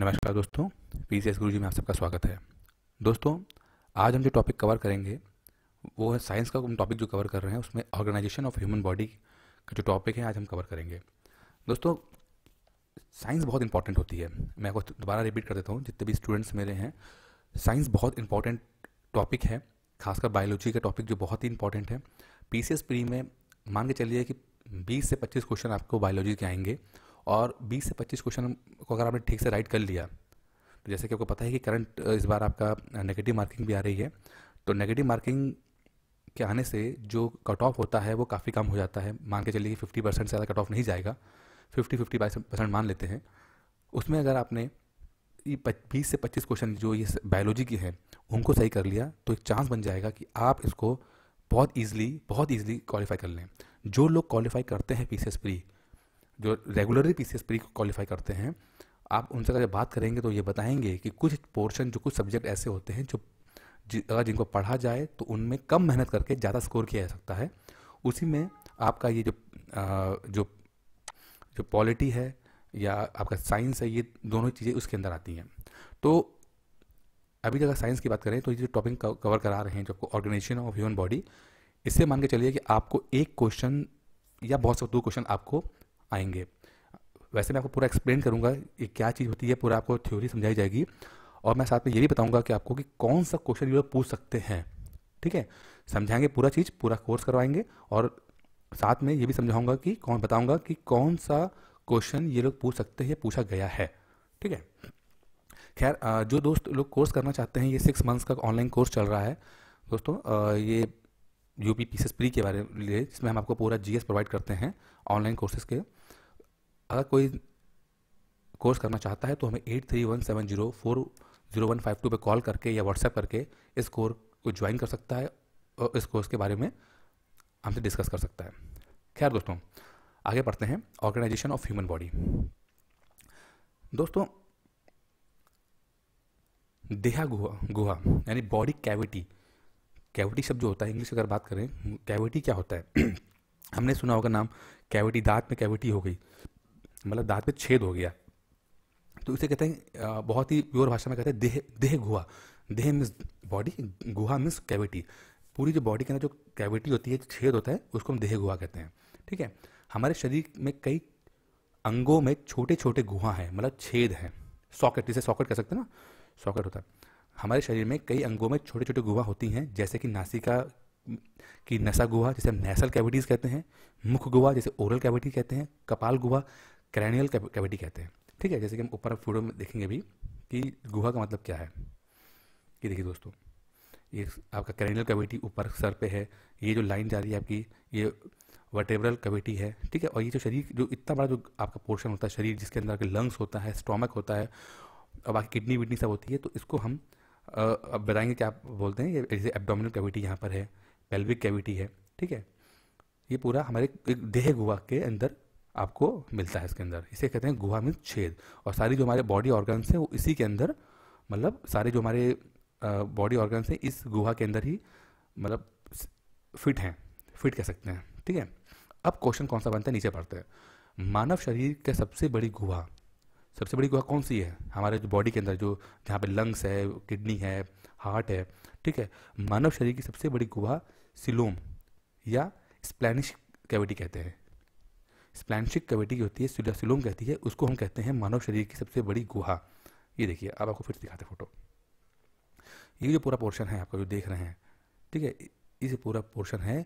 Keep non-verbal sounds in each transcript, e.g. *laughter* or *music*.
नमस्कार दोस्तों P C S गुरु जी में आप सबका स्वागत है दोस्तों आज हम जो टॉपिक कवर करेंगे वो है साइंस का टॉपिक जो कवर कर रहे हैं उसमें ऑर्गेनाइजेशन ऑफ ह्यूमन बॉडी का जो टॉपिक है आज हम कवर करेंगे दोस्तों साइंस बहुत इंपॉर्टेंट होती है मैं आपको दोबारा रिपीट कर देता हूँ जितने भी स्टूडेंट्स मेरे हैं साइंस बहुत इंपॉर्टेंट टॉपिक है खासकर बायोलॉजी का टॉपिक जो बहुत ही इंपॉर्टेंट है पी सी एस प्री में मान के चलिए कि बीस से पच्चीस क्वेश्चन आपको बायोलॉजी के आएंगे और 20 से 25 क्वेश्चन को अगर आपने ठीक से राइट कर लिया तो जैसे कि आपको पता है कि करंट इस बार आपका नेगेटिव मार्किंग भी आ रही है तो नेगेटिव मार्किंग के आने से जो कट ऑफ होता है वो काफ़ी कम हो जाता है मान के चलिए कि फिफ्टी परसेंट से ज़्यादा कट ऑफ नहीं जाएगा फिफ्टी फिफ्टी परसेंट मान लेते हैं उसमें अगर आपने ये बीस से पच्चीस क्वेश्चन जो ये बायोलॉजी के हैं उनको सही कर लिया तो एक चांस बन जाएगा कि आप इसको बहुत ईजिली बहुत ईजिली क्वालिफाई कर लें जो लोग क्वालिफाई करते हैं पी सी एस प्री जो regularly P C pre qualify करते हैं आप उनसे अगर बात करेंगे तो ये बताएंगे कि कुछ पोर्शन जो कुछ सब्जेक्ट ऐसे होते हैं जो अगर जिनको पढ़ा जाए तो उनमें कम मेहनत करके ज़्यादा स्कोर किया जा सकता है उसी में आपका ये जो आ, जो जो पॉलिटी है या आपका साइंस है ये दोनों चीज़ें उसके अंदर आती हैं तो अभी अगर साइंस की बात करें तो ये जो टॉपिक कवर करा रहे हैं जो आपको ऑर्गेनाइजेशन ऑफ ह्यूमन बॉडी इससे मान के चलिए कि आपको एक क्वेश्चन या बहुत से दो क्वेश्चन आपको आएंगे वैसे मैं आपको पूरा एक्सप्लेन करूँगा ये क्या चीज़ होती है पूरा आपको थ्योरी समझाई जाएगी और मैं साथ में ये भी बताऊँगा कि आपको कि कौन सा क्वेश्चन ये लोग पूछ सकते हैं ठीक है समझाएंगे पूरा चीज़ पूरा कोर्स करवाएंगे और साथ में ये भी समझाऊंगा कि कौन बताऊंगा कि कौन सा क्वेश्चन ये लोग पूछ सकते हैं पूछा गया है ठीक है खैर जो दोस्त लोग कोर्स करना चाहते हैं ये सिक्स मंथ्स का ऑनलाइन कोर्स चल रहा है दोस्तों ये U P P C pre के बारे में जिसमें हम आपको पूरा जी प्रोवाइड करते हैं ऑनलाइन कोर्सेज़ के अगर कोई कोर्स करना चाहता है तो हमें eight three one seven zero four zero one five two पर कॉल करके या व्हाट्सएप करके इस कोर्स को ज्वाइन कर सकता है और इस कोर्स के बारे में हमसे डिस्कस कर सकता है खैर दोस्तों आगे पढ़ते हैं ऑर्गेनाइजेशन ऑफ ह्यूमन बॉडी दोस्तों देहा गुहा गुहा यानी बॉडी कैविटी कैविटी शब्द जो होता है इंग्लिश अगर बात करें कैविटी क्या होता है *clears throat* हमने सुना होगा नाम कैविटी दांत में कैविटी हो गई मतलब दांत पे छेद हो गया तो इसे कहते हैं बहुत ही प्योर भाषा में कहते हैं देह देह गुहा देह मीन्स बॉडी गुहा मीन्स कैविटी पूरी जो बॉडी के अंदर जो कैविटी होती है छेद होता है उसको हम देह गुहा कहते हैं ठीक है हमारे शरीर में कई अंगों में छोटे छोटे गुहा हैं मतलब छेद हैं सॉकेट जिसे सॉकेट कह सकते हैं ना सॉकेट होता है हमारे शरीर में कई अंगों में छोटे छोटे गुहा होती हैं जैसे कि नासिका की नसा गुहा जिसे हम नेसल कैविटीज़ कहते हैं मुख गुहा जिसे ओरल कैविटी कहते हैं कपाल गुहा क्रैनियल कैविटी कहते हैं ठीक है जैसे कि हम ऊपर फोटो में देखेंगे भी कि गुहा का मतलब क्या है ये देखिए दोस्तों ये आपका क्रैनियल कैविटी ऊपर सर पे है ये जो लाइन जा रही है आपकी ये वर्टेब्रल कैविटी है ठीक है और ये जो शरीर जो इतना बड़ा जो आपका पोर्शन होता है शरीर जिसके अंदर आपके लंग्स होता है स्टोमक होता है और बाकी किडनी विडनी सब होती है तो इसको हम अब बताएंगे क्या आप बोलते हैं ये जैसे एबडोमिनल कैविटी यहाँ पर है पेल्विक कैविटी है ठीक है ये पूरा हमारे एक देह गुहा के अंदर आपको मिलता है इसके अंदर इसे कहते हैं गुहा मीन्स छेद और सारी जो हमारे बॉडी ऑर्गन्स हैं वो इसी के अंदर मतलब सारे जो हमारे बॉडी ऑर्गन्स हैं इस गुहा के अंदर ही मतलब फिट हैं फिट कह सकते हैं ठीक है अब क्वेश्चन कौन सा बनता है नीचे पढ़ते हैं मानव शरीर के सबसे बड़ी गुहा सबसे बड़ी गुहा कौन सी है हमारे जो बॉडी के अंदर जो जहाँ पे लंग्स है किडनी है हार्ट है ठीक है मानव शरीर की सबसे बड़ी गुहा सिलोम या स्प्लैनिश कैविटी कहते हैं स्प्लैनशिक कविटी जो होती है सिलोम कहती है उसको हम कहते हैं मानव शरीर की सबसे बड़ी गुहा ये देखिए अब आपको फिर दिखाते फोटो ये जो पूरा पोर्शन है आपका जो देख रहे हैं ठीक है इस पूरा पोर्शन है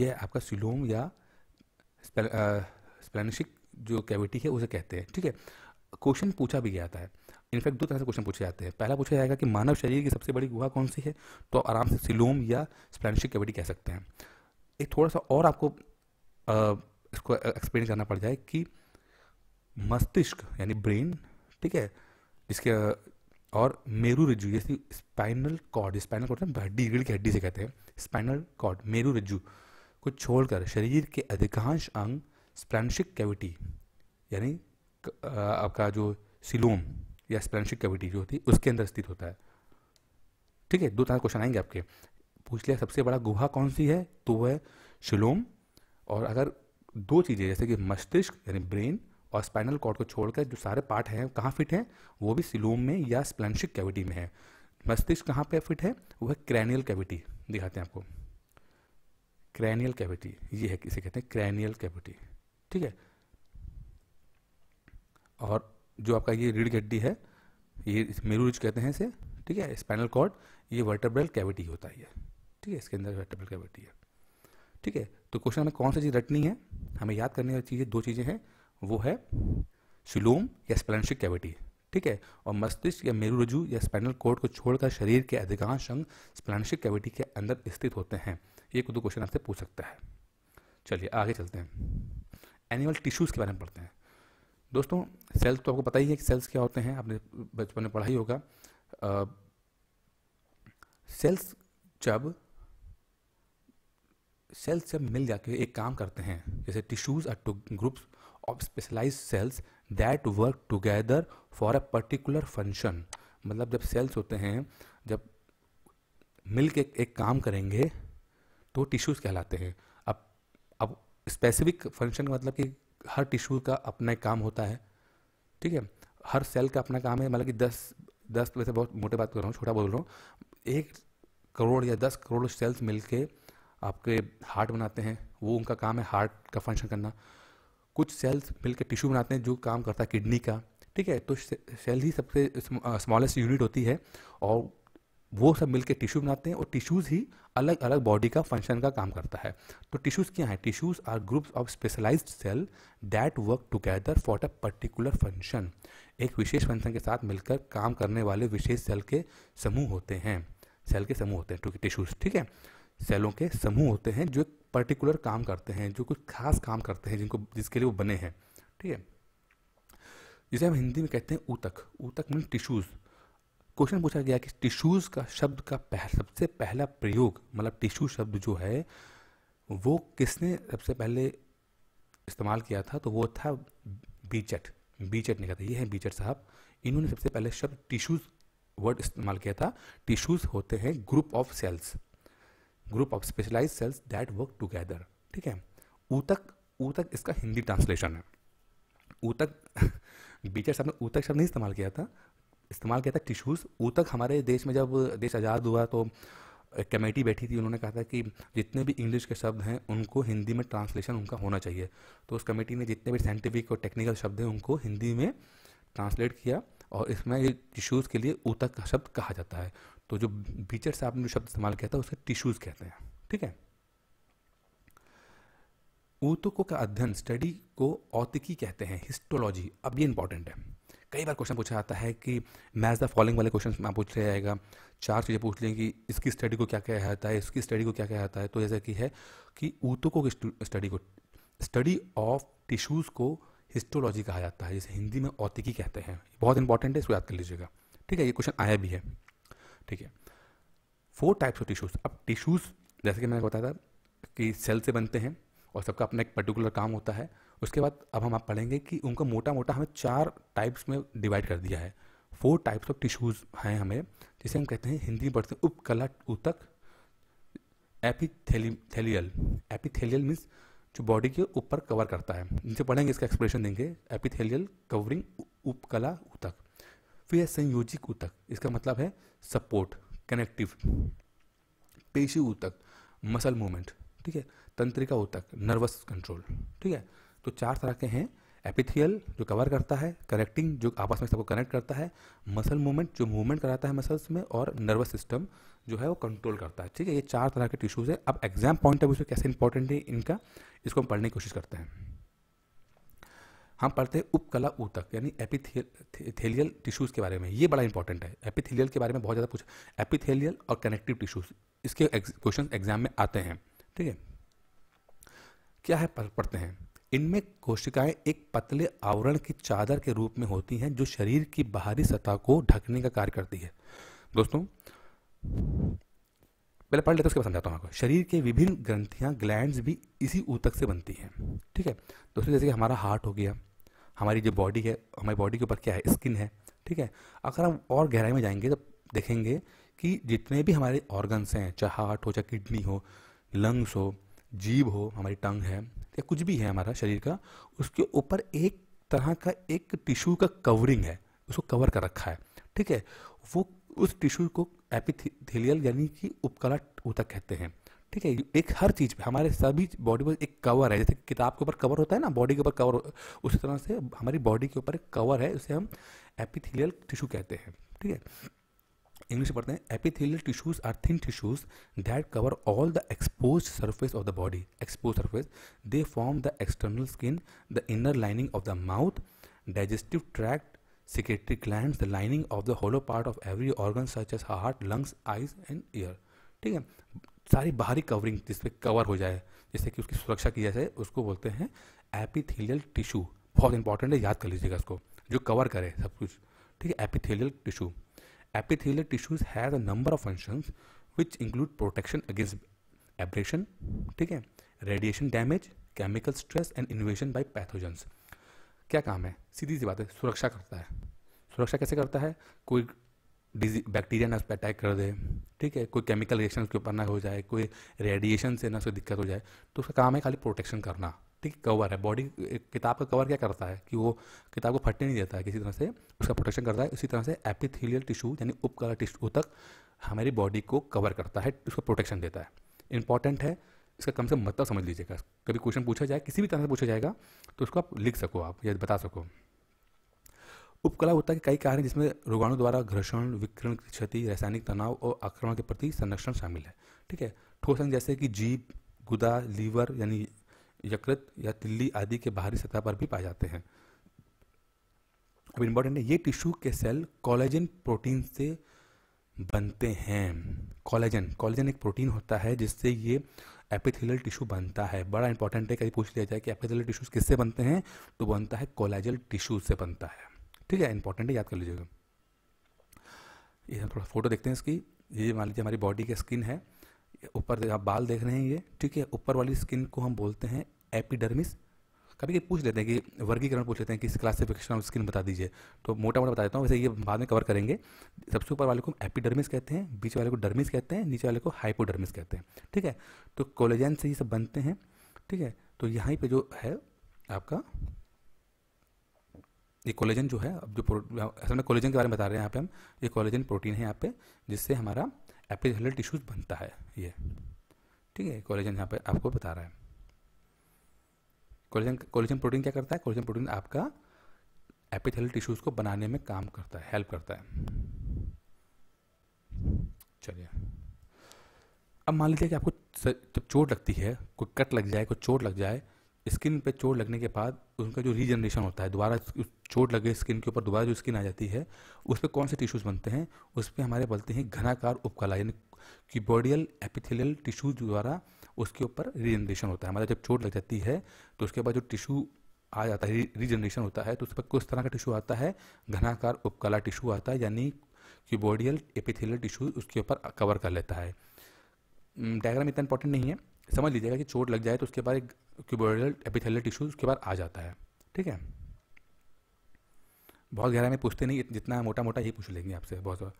ये आपका सिलोम या स्प्लैनशिक जो कैविटी है उसे कहते हैं ठीक है क्वेश्चन पूछा भी गया है इनफैक्ट दो तरह से क्वेश्चन पूछे जाते हैं पहला पूछा जाएगा कि मानव शरीर की सबसे बड़ी गुहा कौन सी है तो आराम से सिलोम या स्प्लैनशिक कैविटी कह सकते हैं एक थोड़ा सा और आपको इसको एक्सप्लेन करना पड़ जाए कि मस्तिष्क यानी ब्रेन ठीक है जिसके और मेरू रज्जू जैसे स्पाइनल कॉर्ड स्पाइनल कॉर्ड हड्डी रीढ़ की हड्डी से कहते हैं स्पाइनल कॉर्ड मेरू रिज्जु को छोड़कर शरीर के अधिकांश अंग स्प्लैनशिक कैविटी यानी आपका जो सिलोम या स्प्लैनशिक कैविटी जो होती है उसके अंदर स्थित होता है ठीक है दो तरह क्वेश्चन आएंगे आपके पूछ लिया सबसे बड़ा गुहा कौन सी है तो है शिलोम और अगर दो चीज़ें जैसे कि मस्तिष्क यानी ब्रेन और स्पाइनल कॉर्ड को छोड़कर जो सारे पार्ट हैं कहाँ फिट हैं वो भी सिलोम में या स्प्लेंशिक कैविटी में है मस्तिष्क कहाँ पे फिट है वह है क्रैनियल कैविटी दिखाते हैं आपको क्रैनियल कैविटी ये है किसे कहते हैं क्रैनियल कैविटी ठीक है और जो आपका ये रीढ़ गड्डी है ये मेरूज कहते हैं इसे ठीक है स्पाइनल कॉर्ड ये वर्टेब्रल कैविटी होता है ठीक है इसके अंदर वर्टेब्रल कैविटी है ठीक है तो क्वेश्चन हमें कौन सी चीज़ रटनी है हमें याद करने वाली चीज़ें दो चीज़ें हैं वो है सिलोम या स्पेलेंशिक कैविटी ठीक है और मस्तिष्क या मेरू रजू या स्पाइनल कोड को छोड़कर शरीर के अधिकांश अंग स्प्लैनशिक कैविटी के अंदर स्थित होते हैं ये दो क्वेश्चन आपसे पूछ सकता है चलिए आगे चलते हैं एनिमल टिश्यूज़ के बारे में पढ़ते हैं दोस्तों सेल्स तो आपको पता ही है कि सेल्स क्या होते हैं आपने बचपन में पढ़ा ही होगा सेल्स जब सेल्स जब मिल जाके एक काम करते हैं जैसे tissues are two groups of specialize cells that work together for a particular function मतलब जब सेल्स होते हैं जब मिल के एक काम करेंगे तो टिश्यूज़ कहलाते हैं अब अब स्पेसिफिक फंक्शन का मतलब कि हर टिश्यू का अपना एक काम होता है ठीक है हर सेल का अपना काम है मतलब कि दस दस वैसे बहुत मोटे बात कर रहा हूँ छोटा बोल रहा हूँ एक करोड़ या दस करोड़ सेल्स मिल के आपके हार्ट बनाते हैं वो उनका काम है हार्ट का फंक्शन करना कुछ सेल्स मिलकर टिश्यू बनाते हैं जो काम करता है किडनी का ठीक है तो सेल ही सबसे स्मॉलेस्ट यूनिट होती है और वो सब मिलकर टिश्यू बनाते हैं और टिश्यूज़ ही अलग अलग बॉडी का फंक्शन का काम करता है तो टिश्यूज़ क्या है tissues are groups of specialize cell that work together for a particular function एक विशेष फंक्शन के साथ मिलकर काम करने वाले विशेष सेल के समूह होते हैं सेल के समूह होते हैं टिश्यूज़ ठीक है सेलों के समूह होते हैं जो एक पर्टिकुलर काम करते हैं जो कुछ खास काम करते हैं जिनको जिसके लिए वो बने हैं ठीक है जिसे हम हिंदी में कहते हैं ऊतक ऊतक मीन टिश्यूज़ क्वेश्चन पूछा गया कि टिश्यूज़ का शब्द का पह, सबसे पहला प्रयोग मतलब टिश्यू शब्द जो है वो किसने सबसे पहले इस्तेमाल किया था तो वो था बीचट बीचट ने कहा था ये है बीचट साहब इन्होंने सबसे पहले शब्द टिश्यूज़ वर्ड इस्तेमाल किया था टिश्यूज़ होते हैं group of cells group of specialize cells that work together ठीक है ऊतक ऊतक इसका हिंदी ट्रांसलेशन है ऊतक बीचर साहब ने ऊतक शब्द नहीं इस्तेमाल किया था इस्तेमाल किया था टिश्यूज़ ऊतक हमारे देश में जब देश आज़ाद हुआ तो एक कमेटी बैठी थी उन्होंने कहा था कि जितने भी इंग्लिश के शब्द हैं उनको हिंदी में ट्रांसलेशन उनका होना चाहिए तो उस कमेटी ने जितने भी साइंटिफिक और टेक्निकल शब्द हैं उनको हिंदी में ट्रांसलेट किया और इसमें टिश्यूज़ के लिए ऊतक का शब्द कहा जाता है तो जो बीचर से आपने जो शब्द इस्तेमाल किया था उसे टिश्यूज़ कहते हैं ठीक है ऊतकों का अध्ययन स्टडी को औतिकी कहते हैं हिस्टोलॉजी अब ये इंपॉर्टेंट है कई बार क्वेश्चन पूछा जाता है कि मैच द फॉलोइंग वाले क्वेश्चन में पूछ लिया जाएगा चार चीज़ें पूछ लें कि इसकी स्टडी को क्या कहा जाता है इसकी स्टडी को क्या कहा जाता है तो जैसा कि है कि ऊतकों की स्टडी को स्टडी ऑफ टिश्यूज़ को हिस्टोलॉजी कहा जाता है जिसे हिंदी में औतिकी कहते हैं बहुत इंपॉर्टेंट है इसको याद कर लीजिएगा ठीक है ये क्वेश्चन आया भी है ठीक है फोर टाइप्स ऑफ टिश्यूज़ अब टिश्यूज़ जैसे कि मैंने बताया था कि सेल से बनते हैं और सबका अपना एक पर्टिकुलर काम होता है उसके बाद अब हम आप पढ़ेंगे कि उनको मोटा मोटा हमें चार टाइप्स में डिवाइड कर दिया है फोर टाइप्स ऑफ टिश्यूज़ हैं हमें जिसे हम कहते हैं हिंदी में पढ़ते हैं उपकला ऊतक एपिथेलियल एपिथेलियल मीन्स जो बॉडी के ऊपर कवर करता है जिनसे पढ़ेंगे इसका एक्सप्रेशन देंगे एपिथेलियल कवरिंग उपकला ऊतक फिर है संयोजिक ऊतक इसका मतलब है सपोर्ट कनेक्टिव पेशी ऊतक मसल मूवमेंट ठीक है तंत्रिका ऊतक नर्वस कंट्रोल ठीक है तो चार तरह के हैं एपिथियल जो कवर करता है कनेक्टिंग जो आपस में सबको कनेक्ट करता है मसल मूवमेंट जो मूवमेंट कराता है मसल्स में और नर्वस सिस्टम जो है वो कंट्रोल करता है ठीक है ये चार तरह के टिश्यूज़ है अब एग्जाम पॉइंट ऑफ व्यू से कैसे इंपॉर्टेंट है इनका इसको हम पढ़ने की कोशिश करते हैं हम पढ़ते हैं उपकला ऊतक यानी एपिथेलियल टिश्यूज़ के बारे में ये बड़ा इंपॉर्टेंट है एपिथेलियल के बारे में बहुत ज़्यादा पूछा एपिथेलियल और कनेक्टिव टिश्यूज़ इसके क्वेश्चन एग्जाम में आते हैं ठीक है क्या है पढ़ते हैं इनमें कोशिकाएं एक पतले आवरण की चादर के रूप में होती हैं जो शरीर की बाहरी सतह को ढकने का कार्य करती है दोस्तों पहले पढ़ लेते उसके बाद समझाता हूँ आपको शरीर के विभिन्न ग्रंथियाँ ग्लैंड्स भी इसी ऊतक से बनती हैं ठीक है दोस्तों जैसे कि हमारा हार्ट हो गया हमारी जो बॉडी है हमारी बॉडी के ऊपर क्या है स्किन है ठीक है अगर हम और गहराई में जाएंगे तो देखेंगे कि जितने भी हमारे ऑर्गन्स हैं चाहे हार्ट हो चाहे किडनी हो लंग्स हो जीभ हो हमारी टंग है या कुछ भी है हमारा शरीर का उसके ऊपर एक तरह का एक टिश्यू का कवरिंग है उसको कवर कर रखा है ठीक है वो उस टिश्यू को एपिथेलियल यानी कि उपकला ऊतक कहते हैं ठीक है एक हर चीज़ पे हमारे सभी बॉडी पर एक कवर है जैसे किताब के ऊपर कवर होता है ना बॉडी के ऊपर कवर उसी तरह से हमारी बॉडी के ऊपर एक कवर है उसे हम एपिथेलियल टिश्यू कहते हैं ठीक है इंग्लिश पढ़ते हैं epithelial tissues are thin tissues that cover all the expose surface of the body expose surface they form the external skin the inner lining of the mouth digestive tract secretory glands, the lining of the hollow part of every organ such as heart lungs eyes and ear ठीक है सारी बाहरी covering जिस पर cover हो जाए जिससे कि उसकी सुरक्षा की जाए उसको बोलते हैं एपिथेलियल टिश्यू बहुत इंपॉर्टेंट है याद कर लीजिएगा इसको जो कवर करे सब कुछ ठीक है epithelial tissue epithelial tissues has a number of functions which include protection against abrasion ठीक है radiation damage chemical stress and invasion by pathogens क्या काम है सीधी सी बात है सुरक्षा करता है सुरक्षा कैसे करता है कोई डिजी बैक्टीरिया ना उस पर अटैक कर दे ठीक है कोई केमिकल रिएक्शन उसके ऊपर ना हो जाए कोई रेडिएशन से ना उसको दिक्कत हो जाए तो उसका काम है खाली प्रोटेक्शन करना ठीक है कवर है बॉडी किताब का कवर क्या करता है कि वो किताब को फटने नहीं देता है किसी तरह से उसका प्रोटेक्शन करता है उसी तरह से एपिथेलियल टिश्यू यानी उपकला टिश्यू तक हमारी बॉडी को कवर करता है उसको प्रोटेक्शन देता है इंपॉर्टेंट है इसका कम से मतलब समझ लीजिएगा कभी क्वेश्चन पूछा जाए किसी भी तरह से पूछा जाएगा तो उसको आप लिख सको आप या बता सको उपकला होता के कई कारण जिसमें रोगाणु द्वारा घर्षण विकरण की क्षति रासायनिक तनाव और आक्रमण के प्रति संरक्षण शामिल है ठीक है ठोस अंग जैसे कि जीप गुदा लीवर यानी यकृत या तिल्ली आदि के बाहरी सतह पर भी पाए जाते हैं अब इम्पोर्टेंट है ये टिश्यू के सेल कॉलेजन प्रोटीन से बनते हैं कॉलेजन कॉलेजन एक प्रोटीन होता है जिससे ये एपिथेलियल टिश्यू बनता है बड़ा इंपॉर्टेंट है कहीं पूछ लिया जाए कि एपिथेलियल टिश्यूज किससे बनते हैं तो बनता है कॉलेजल टिश्यू से बनता है ठीक है इंपॉर्टेंट है याद कर लीजिएगा ये हम थोड़ा फोटो देखते हैं इसकी ये मान लीजिए हमारी बॉडी की स्किन है ऊपर आप बाल देख रहे हैं ये ठीक है ऊपर वाली स्किन को हम बोलते हैं एपिडर्मिस कभी कभी पूछ लेते हैं कि वर्गीकरण पूछ लेते हैं किस क्लासिफिकेशन ऑफ स्किन बता दीजिए तो मोटा मोटा बता देता हूँ वैसे ये बाद में कवर करेंगे सबसे ऊपर वाले को एपिडर्मिस कहते हैं बीच वाले को डर्मिस कहते हैं नीचे वाले को हाइपोडर्मिस कहते हैं ठीक है तो कोलेजन से ये सब बनते हैं ठीक है तो यहाँ पर जो है आपका ये कोलेजन जो है अब जो असल में कोलेजन के बारे में बता रहे हैं यहाँ पे हम ये कोलेजन प्रोटीन है यहाँ पे जिससे हमारा एपिथेलियल टिश्यूज बनता है ये ठीक है कोलेजन यहाँ पे आपको बता रहा है कोलेजन कोलेजन प्रोटीन क्या करता है कोलेजन प्रोटीन आपका एपिथेलियल टिश्यूज को बनाने में काम करता है हेल्प करता है चलिए अब मान लीजिए कि आपको जब चोट लगती है कोई कट लग जाए कोई चोट लग जाए स्किन पे चोट लगने के बाद उनका जो रीजनरेशन होता है दोबारा चोट लगे स्किन के ऊपर दोबारा जो स्किन आ जाती है उस पर कौन से टिश्यूज़ बनते हैं उस पर हमारे बोलते हैं घनाकार उपकला यानी क्यूबोडियल एपिथेलियल टिश्यूज द्वारा उसके ऊपर रीजनरेशन होता है हमारा जब चोट लग जाती है तो उसके बाद जो टिश्यू आ जाता है रीजनरेशन होता है तो उस पर किस तरह का टिश्यू आता है घनाकार उपकला टिश्यू आता है यानी क्यूबोडियल एपिथेलियल टिश्यू उसके ऊपर कवर कर लेता है डायग्राम hmm, इतना इंपॉर्टेंट नहीं है समझ लीजिएगा कि चोट लग जाए तो उसके बाद एक क्यूबोडल एपिथेलियल टिश्यू उसके बाद आ जाता है ठीक है बहुत गहरा में पूछते नहीं जितना मोटा मोटा यही पूछ लेंगे आपसे बहुत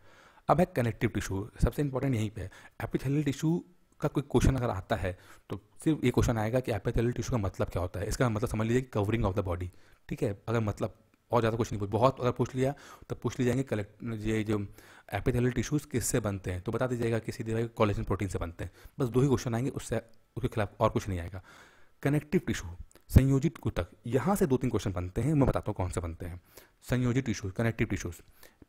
अब है कनेक्टिव टिश्यू सबसे इंपॉर्टेंट यहीं पे है एपिथेलर टिश्यू का कोई क्वेश्चन अगर आता है तो सिर्फ ये क्वेश्चन आएगा कि एपिथेलियल टिश्यू का मतलब क्या होता है इसका मतलब समझ लीजिए कवरिंग ऑफ द बॉडी ठीक है अगर मतलब और ज़्यादा कुछ नहीं पूछ बहुत अगर पूछ लिया तब तो पूछ ली जाएंगे कलेक्ट ये जो एपिथेलियल टिश्यूज़ किससे बनते हैं तो बता दीजिएगा किसी दिए कॉलेजन प्रोटीन से बनते हैं बस दो ही क्वेश्चन आएंगे उससे उसके खिलाफ और कुछ नहीं आएगा कनेक्टिव टिश्यू संयोजित कुतक यहाँ से दो तीन क्वेश्चन बनते हैं मैं बताता हूँ कौन से बनते हैं संयोजित टिश्यूज कनेक्टिव टिश्यूज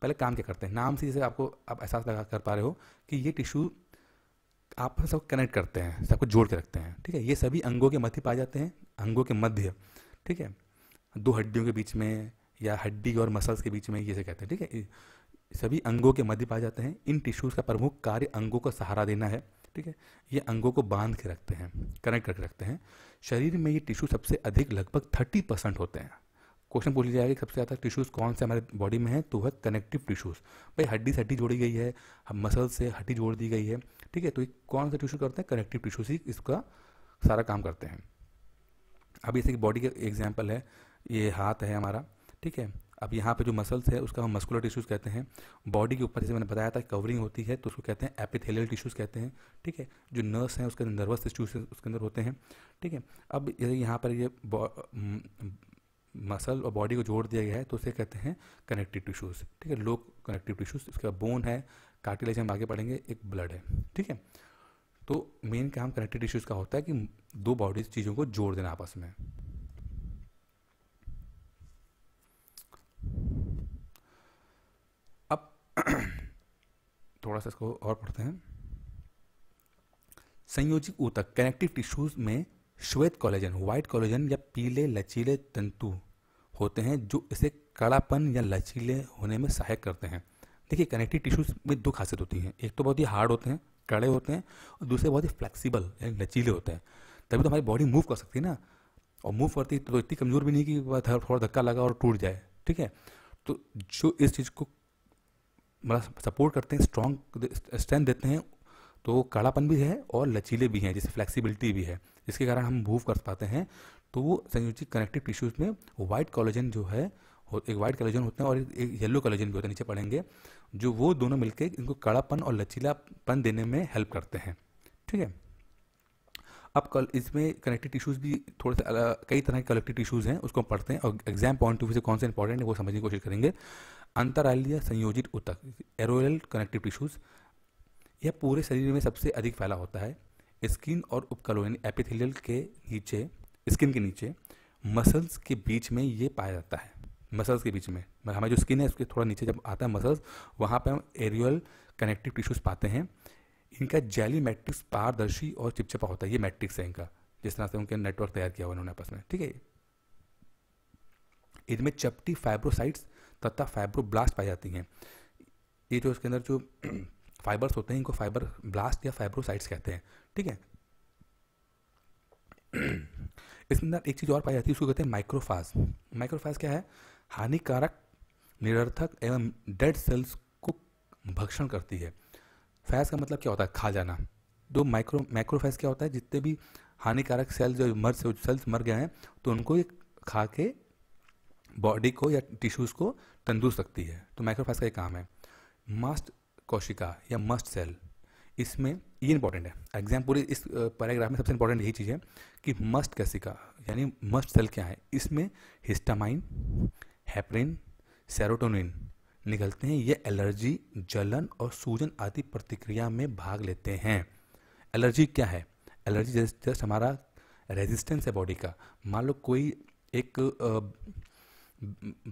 पहले काम क्या करते हैं नाम से जैसे आपको आप एहसास लगा कर पा रहे हो कि ये टिश्यू आप सबको कनेक्ट करते हैं सबको जोड़ के रखते हैं ठीक है ये सभी अंगों के मध्य पाए जाते हैं अंगों के मध्य ठीक है दो हड्डियों के बीच में या हड्डी और मसल्स के बीच में ये से कहते हैं ठीक है सभी अंगों के मध्य पाए जाते हैं इन टिश्यूज़ का प्रमुख कार्य अंगों का सहारा देना है ठीक है ये अंगों को बांध के रखते हैं कनेक्ट करके रखते हैं शरीर में ये टिश्यू सबसे अधिक लगभग थर्टी परसेंट होते हैं क्वेश्चन पूछ लिया जाएगा कि सबसे ज़्यादा टिश्यूज़ कौन से हमारे बॉडी में है तो है कनेक्टिव टिश्यूज़ भाई हड्डी से हड्डी जोड़ी गई है मसल से हड्डी जोड़ दी गई है ठीक है तो ये कौन सा टिश्यू करते हैं कनेक्टिव टिश्यूज़ ही इसका सारा काम करते हैं अभी जैसे कि बॉडी का एग्जाम्पल है ये हाथ है हमारा ठीक है अब यहाँ पे जो मसल्स है उसका हम मस्कुलर टिश्यूज़ कहते हैं बॉडी के ऊपर जैसे मैंने बताया था कवरिंग होती है तो उसको कहते हैं एपिथेलियल टिश्यूज़ कहते हैं ठीक है जो नर्व्स हैं उसके अंदर नर्वस टिश्यूज उसके अंदर होते हैं ठीक है अब यहाँ पर ये मसल और बॉडी को जोड़ दिया गया है तो उसे कहते हैं कनेक्टिव टिश्यूज़ ठीक है लो कनेक्टिव टिश्यूज़ उसका बोन है कार्टिलेज हम आगे पढ़ेंगे एक ब्लड है ठीक है तो मेन काम कनेक्टिव टिश्यूज़ का होता है कि दो बॉडीज चीज़ों को जोड़ देना आपस में थोड़ा सा इसको और पढ़ते हैं संयोजित ऊतक कनेक्टिव टिश्यूज में श्वेत कॉलेजन व्हाइट कॉलेजन या पीले लचीले तंतु होते हैं जो इसे कड़ापन या लचीले होने में सहायक करते हैं देखिए कनेक्टिव टिश्यूज में दो खासियत होती हैं एक तो बहुत ही हार्ड होते हैं कड़े होते हैं और दूसरे बहुत ही फ्लेक्सिबल यानी लचीले होते हैं तभी तो हमारी बॉडी मूव कर सकती है ना और मूव करती तो इतनी कमज़ोर भी नहीं कि थोड़ा धक्का लगा और टूट जाए ठीक है तो जो इस चीज़ को मतलब सपोर्ट करते हैं स्ट्रॉन्ग स्ट्रेंथ देते हैं तो काड़ापन भी है और लचीले भी हैं जैसे फ्लेक्सिबिलिटी भी है जिसके कारण हम मूव कर पाते हैं तो वो संयोजित कनेक्टिव टिश्यूज में वाइट कॉलोजन जो है एक वाइट कॉलोजन होते हैं और एक येलो कॉलोजन भी होता है नीचे पढ़ेंगे जो वो दोनों मिलकर इनको कड़ापन और लचीलापन देने में हेल्प करते हैं ठीक है अब कल इसमें कनेक्टिव टिश्यूज़ भी थोड़े से कई तरह के कलेक्टिव टिश्यूज़ हैं उसको हम पढ़ते हैं और एग्जाम पॉइंट ऑफ व्यू से कौन से इंपॉर्टेंट है वो समझने की कोशिश करेंगे अंतरालीय संयोजित उतक एरोल कनेक्टिव टिश्यूज़ यह पूरे शरीर में सबसे अधिक फैला होता है स्किन और उपकलोन एपिथेलियल के नीचे स्किन के नीचे मसल्स के बीच में ये पाया जाता है मसल्स के बीच में हमारी जो स्किन है उसके थोड़ा नीचे जब आता है मसल्स वहाँ पर हम एरियल कनेक्टिव टिश्यूज़ पाते हैं इनका जैली मैट्रिक्स पारदर्शी और चिपचिपा होता है ये मैट्रिक्स है इनका जिस तरह से उनके नेटवर्क तैयार किया हुआ उन्होंने आपस में ठीक है इनमें चपटी फाइब्रोसाइट्स तथा फाइब्रोब्लास्ट पाई जाती हैं ये जो इसके अंदर जो *clears throat* फाइबर्स होते हैं इनको फाइबर ब्लास्ट या फाइब्रोसाइट्स कहते हैं ठीक है *clears throat* इसके अंदर एक चीज़ और पाई जाती है उसको कहते हैं माइक्रोफाज माइक्रोफाज क्या है हानिकारक निरर्थक एवं डेड सेल्स को भक्षण करती है फैस का मतलब क्या होता है खा जाना दो माइक्रो माइक्रोफैस क्या होता है जितने भी हानिकारक सेल्स जो मर सेल्स मर गए हैं तो उनको ये खा के बॉडी को या टिश्यूज़ को तंदुरुस्त रखती है तो माइक्रोफैस का एक काम है मस्ट कोशिका या मस्ट सेल इसमें ये इंपॉर्टेंट है एग्जाम पूरी इस पैराग्राफ में सबसे इंपॉर्टेंट यही चीज़ है कि मस्ट कैसिका यानी मस्ट सेल क्या है इसमें हिस्टामाइन हैपरिन सेरोटोनिन निकलते हैं ये एलर्जी जलन और सूजन आदि प्रतिक्रिया में भाग लेते हैं एलर्जी क्या है एलर्जी जैसे जस्ट हमारा रेजिस्टेंस है बॉडी का मान लो कोई एक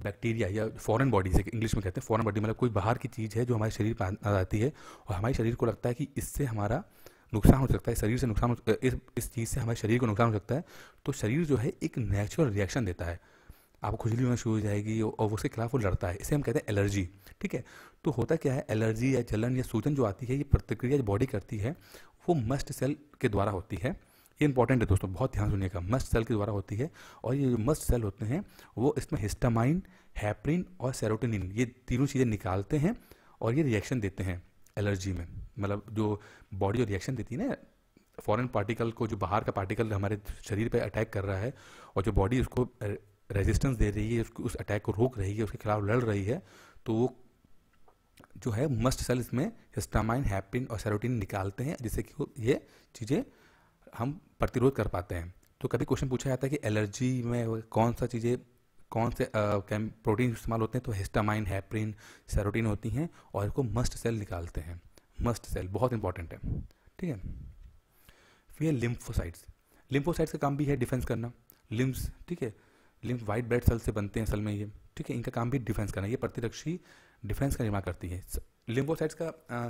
बैक्टीरिया या फॉरेन बॉडी से इंग्लिश में कहते हैं फॉरेन बॉडी मतलब कोई बाहर की चीज़ है जो हमारे शरीर पर आ जाती है और हमारे शरीर को लगता है कि इससे हमारा नुकसान हो सकता है शरीर से नुकसान इस इस चीज़ से हमारे शरीर को नुकसान हो सकता है तो शरीर जो है एक नेचुरल रिएक्शन देता है आपको खुजली होना शुरू हो जाएगी और उसके खिलाफ वो लड़ता है इसे हम कहते हैं एलर्जी ठीक है तो होता क्या है एलर्जी या जलन या सूजन जो आती है ये प्रतिक्रिया जो बॉडी करती है वो मस्ट सेल के द्वारा होती है ये इंपॉर्टेंट है दोस्तों बहुत ध्यान सुनिएगा मस्ट सेल के द्वारा होती है और ये जो मस्ट सेल होते हैं वो इसमें हिस्टामाइन हैप्रिन और सेरोटोनिन ये तीनों चीज़ें निकालते हैं और ये रिएक्शन देते हैं एलर्जी में मतलब जो बॉडी जो रिएक्शन देती है ना फॉरेन पार्टिकल को जो बाहर का पार्टिकल हमारे शरीर पर अटैक कर रहा है और जो बॉडी उसको रेजिस्टेंस दे रही है उसको उस अटैक को रोक रही है उसके खिलाफ लड़ रही है तो वो जो है मस्ट सेल इसमें हिस्टामाइन हैपिन और सेरोटिन निकालते हैं जिससे कि ये चीज़ें हम प्रतिरोध कर पाते हैं तो कभी क्वेश्चन पूछा जाता है कि एलर्जी में कौन सा चीज़ें कौन से प्रोटीन इस्तेमाल होते हैं तो हिस्टामाइन हैप्रिन सेरोटीन होती हैं और इसको मस्ट सेल निकालते हैं मस्ट सेल बहुत इंपॉर्टेंट है ठीक है फिर लिम्फोसाइट्स लिम्फोसाइट्स का काम भी है डिफेंस करना लिम्स ठीक है लिम्फ वाइट ब्लड सेल से बनते हैं असल में ये ठीक है इनका काम भी डिफेंस करना ये प्रतिरक्षी डिफेंस का निर्माण करती है लिम्फोसाइट्स का आ,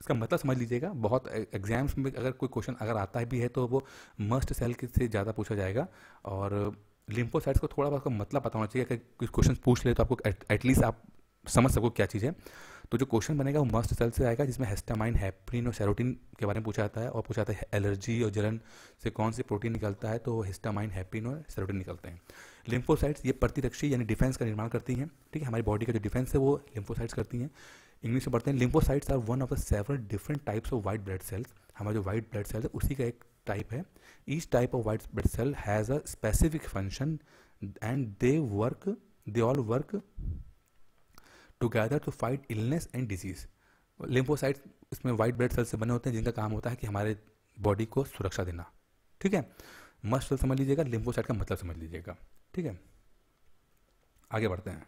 इसका मतलब समझ लीजिएगा बहुत एग्जाम्स में अगर कोई क्वेश्चन अगर आता भी है तो वो मस्ट सेल से ज़्यादा पूछा जाएगा और लिम्फोसाइट्स को थोड़ा बहुत मतलब पता होना चाहिए अगर कुछ क्वेश्चन पूछ ले तो आपको एटलीस्ट आप समझ सको क्या चीज़ है तो जो क्वेश्चन बनेगा वो मस्ट सेल से आएगा जिसमें हेस्टामाइन हैप्रिन और सेरोटिन के बारे में पूछा जाता है और पूछा जाता है एलर्जी और जलन से कौन से प्रोटीन निकलता है तो हेस्टामाइन हैप्रिन और सेरोटिन निकलते हैं लिम्फोसाइट्स ये प्रतिरक्षी यानी डिफेंस का निर्माण करती हैं ठीक है हमारी बॉडी का जो डिफेंस है वो लिम्फोसाइट्स करती हैं इंग्लिश में पढ़ते हैं lymphocytes are one of the several different types of white blood cells हमारा जो वाइट ब्लड सेल है उसी का एक टाइप है each type of white blood cell has a specific function and they work they all work together to fight illness and disease lymphocytes इसमें white blood cells से बने होते हैं जिनका काम होता है कि हमारे बॉडी को सुरक्षा देना ठीक है मस्ट सेल समझ लीजिएगा लिम्फोसाइट का मतलब समझ लीजिएगा ठीक है आगे बढ़ते हैं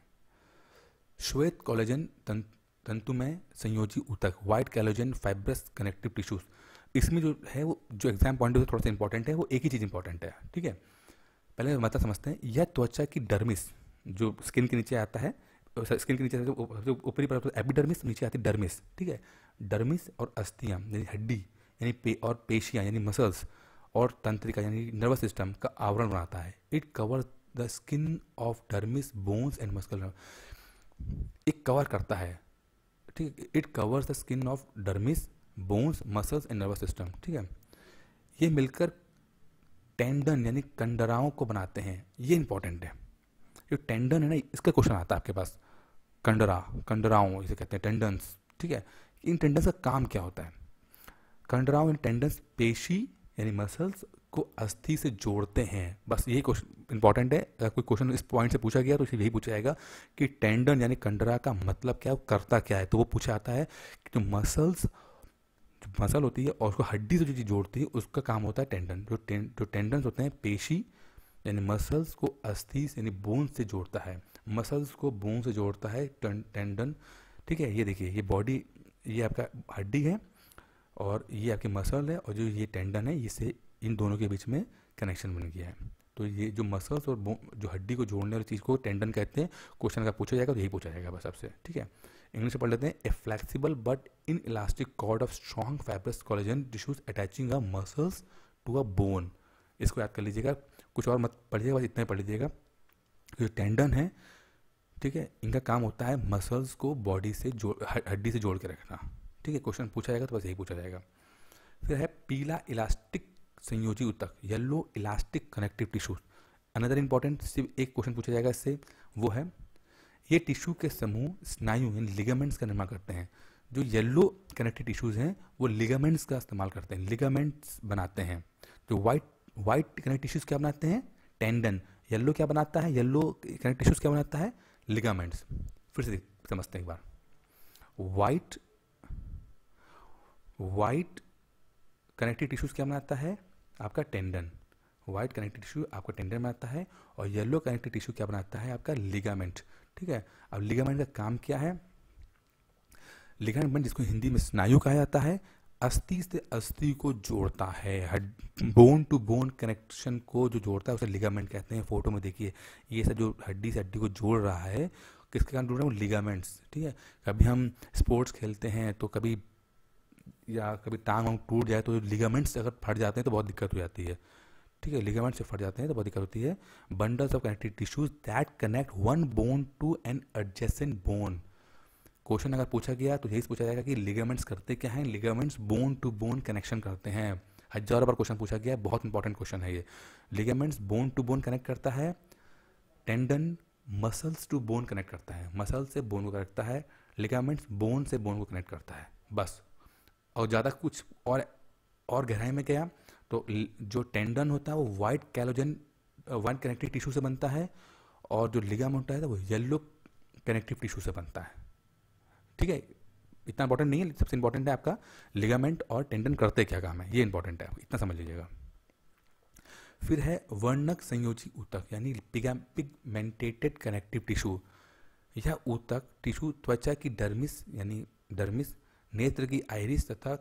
श्वेत कॉलेजन तंतु में संयोजी ऊतक white collagen fibrous connective tissues इसमें जो है वो जो एग्जाम पॉइंट ऑफ थोड़ा सा इंपॉर्टेंट है वो एक ही चीज़ इंपॉर्टेंट है ठीक है पहले मतलब समझते हैं यह त्वचा की डर्मिस जो स्किन के नीचे आता है स्किन के नीचे सबसे ऊपरी परत एपिडर्मिस नीचे आती है डर्मिस ठीक है डर्मिस और अस्थियाँ यानी हड्डी यानी पे और पेशियाँ यानी मसल्स और तंत्रिका यानी नर्वस सिस्टम का आवरण बनाता है it cover the skin of dermis bones and muscle एक कवर करता है ठीक है it covers the skin of dermis bones muscles and nervous system ठीक है ये मिलकर टेंडन यानी कंडराओं को बनाते हैं ये इंपॉर्टेंट है ये टेंडन है ना इसका क्वेश्चन आता है आपके पास कंडरा कंडराओं इसे कहते हैं टेंडन्स ठीक है इन टेंडन्स का काम क्या होता है कंडराओं इन टेंडन्स पेशी यानी मसल्स को अस्थि से जोड़ते हैं बस यही क्वेश्चन इंपॉर्टेंट है अगर कोई क्वेश्चन इस पॉइंट से पूछा गया तो यही पूछा जाएगा कि टेंडन यानी कंडरा का मतलब क्या है करता क्या है तो वो पूछा आता है कि जो मसल्स जो मसल होती है और उसको हड्डी से जो चीज़ जोड़ती है उसका काम होता है टेंडन जो टें, जो टेंडन होते हैं पेशी यानी मसल्स को अस्थि यानी बोन से जोड़ता है मसल्स को बोन से जोड़ता है टेंडन ठीक है ये देखिए ये बॉडी ये आपका हड्डी है और ये आपकी मसल है और जो ये टेंडन है इससे इन दोनों के बीच में कनेक्शन बन गया है तो ये जो मसल्स और जो हड्डी को जोड़ने वाली चीज़ को टेंडन कहते हैं क्वेश्चन का पूछा जाएगा तो यही पूछा जाएगा बस आपसे ठीक है इंग्लिश में पढ़ लेते हैं a flexible but in elastic cord of strong fibrous collagen tissues attaching a muscles to a bone इसको याद कर लीजिएगा कुछ और मत पढ़िएगा बस इतना ही पढ़ लीजिएगा जो टेंडन है ठीक है इनका काम होता है मसल्स को बॉडी से जोड़ हड्डी से जोड़ के रखना ठीक है क्वेश्चन पूछा जाएगा तो बस यही पूछा जाएगा फिर है पीला इलास्टिक संयोजी उत्तक yellow elastic connective tissue another important सिर्फ एक क्वेश्चन पूछा जाएगा इससे वो है ये टिश्यू के समूह स्नायु यानी लिगामेंट्स का निर्माण करते हैं जो येल्लो कनेक्टिव टिश्यूज़ हैं वो लिगामेंट्स का इस्तेमाल करते हैं लिगामेंट्स बनाते हैं जो व्हाइट व्हाइट कनेक्ट टिश्यूज क्या बनाते हैं टेंडन येल्लो क्या बनाता है येल्लो कनेक्ट टिश्यूज क्या बनाता है लिगामेंट्स फिर से समझते हैं एक बार व्हाइट व्हाइट कनेक्टिव टिश्यूज क्या बनाता है आपका टेंडन व्हाइट कनेक्टिव टिश्यू आपका टेंडन बनाता है और येलो कनेक्टिव टिश्यू क्या बनाता है आपका लिगामेंट ठीक है अब लिगामेंट का काम क्या है लिगामेंट जिसको हिंदी में स्नायु कहा जाता है अस्थि से अस्थि को जोड़ता है बोन टू बोन कनेक्शन को जो जोड़ता है उसे लिगामेंट कहते हैं फोटो में देखिए ये सब जो हड्डी से हड्डी को जोड़ रहा है किसके कारण जोड़ रहा है वो लिगामेंट्स ठीक है कभी हम स्पोर्ट्स खेलते हैं तो कभी या कभी टांग वांग टूट जाए तो लिगामेंट्स अगर फट जाते हैं तो बहुत दिक्कत हो जाती है ठीक है लिगामेंट से फट जाते हैं तो बहुत दिक्कत होती है bundles of connected tissues that connect one bone to an adjacent bone question अगर पूछा गया तो यही पूछा जाएगा कि लिगामेंट्स करते क्या हैं ligaments bone to bone connection करते हैं हजारों बार क्वेश्चन पूछा गया है बहुत इंपॉर्टेंट क्वेश्चन है ये ligaments bone to bone connect करता है tendon muscles to bone connect करता है मसल से बोन को कनेक्ट है लिगामेंट्स बोन से बोन को कनेक्ट करता है बस और ज़्यादा कुछ और और गहराई में गया तो जो टेंडन होता है वो white collagen white connective tissue से बनता है और जो लिगामेंट होता है वो येल्लो कनेक्टिव टिश्यू से बनता है ठीक है इतना इंपॉर्टेंट नहीं है सबसे इंपॉर्टेंट है आपका लिगामेंट और टेंडन करते क्या काम है ये इंपॉर्टेंट है इतना समझ लीजिएगा फिर है वर्णक संयोजी ऊतक यानी पिगमेंटेटेड कनेक्टिव टिश्यू यह ऊतक टिश्यू त्वचा की डर्मिस यानी डर्मिस नेत्र की आयरिस तथा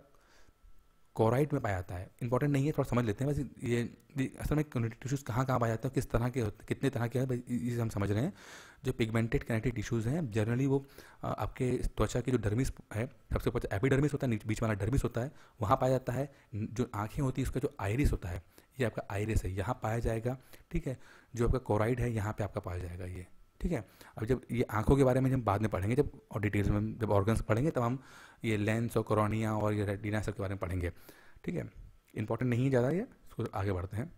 कोराइट में पाया जाता है इंपॉर्टेंट नहीं है थोड़ा समझ लेते हैं बस ये असल में कनेक्टिव टिश्यूज़ कहाँ कहाँ पाया जाता है किस तरह के होते कितने तरह के हैं ये हम समझ रहे हैं जो पिगमेंटेड कनेक्टिव टिश्यूज़ हैं जनरली वो आपके त्वचा की जो डर्मिस है सबसे पहले एपिडर्मिस तो होता है बीच वाला डर्मिस होता है वहाँ पाया जाता है जो आँखें होती है उसका जो आयरिस होता है ये आपका आयरिस है यहाँ पाया जाएगा ठीक है जो आपका कोराइड है यहाँ पर आपका पाया जाएगा ये ठीक है अब जब ये आंखों के बारे में हम बाद में पढ़ेंगे जब और डिटेल्स में जब ऑर्गन्स पढ़ेंगे तब हम ये लेंस और क्रोनिया और ये रेटिना सब के बारे में पढ़ेंगे ठीक है इंपॉर्टेंट नहीं है ज़्यादा ये इसको आगे बढ़ते हैं